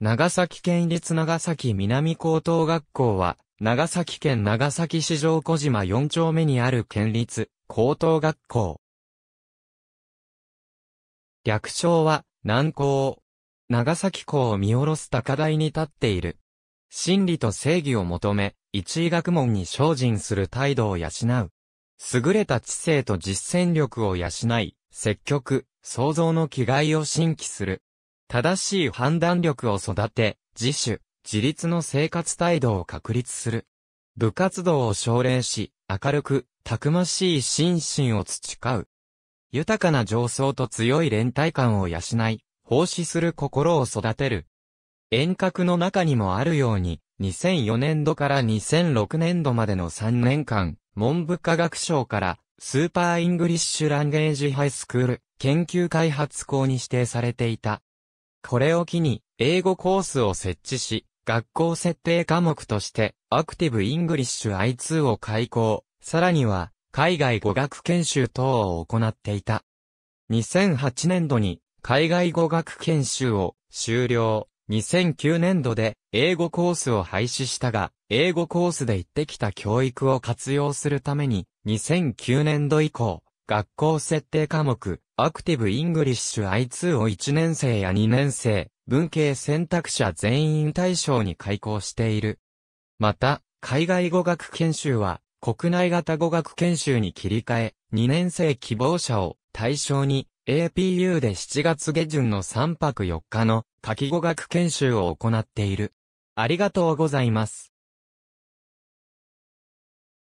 長崎県立長崎南高等学校は、長崎県長崎市上小島4丁目にある県立高等学校。略称は、南高。長崎港を見下ろす高台に立っている。真理と正義を求め、一位学問に精進する態度を養う。優れた知性と実践力を養い、積極、創造の気概を新規する。正しい判断力を育て、自主、自立の生活態度を確立する。部活動を奨励し、明るく、たくましい心身を培う。豊かな情操と強い連帯感を養い、奉仕する心を育てる。遠隔の中にもあるように、2004年度から2006年度までの3年間、文部科学省から、スーパーイングリッシュランゲージハイスクール、研究開発校に指定されていた。これを機に、英語コースを設置し、学校設定科目として、アクティブ・イングリッシュ I2 を開講、さらには、海外語学研修等を行っていた。2008年度に、海外語学研修を終了。2009年度で英語コースを廃止したが、英語コースで行ってきた教育を活用するために、2009年度以降、学校設定科目、アクティブイングリッシュ I2 を1年生や2年生、文系選択者全員対象に開講している。また、海外語学研修は、国内型語学研修に切り替え、2年生希望者を対象に、APU で7月下旬の3泊4日の夏季語学研修を行っている。ありがとうございます。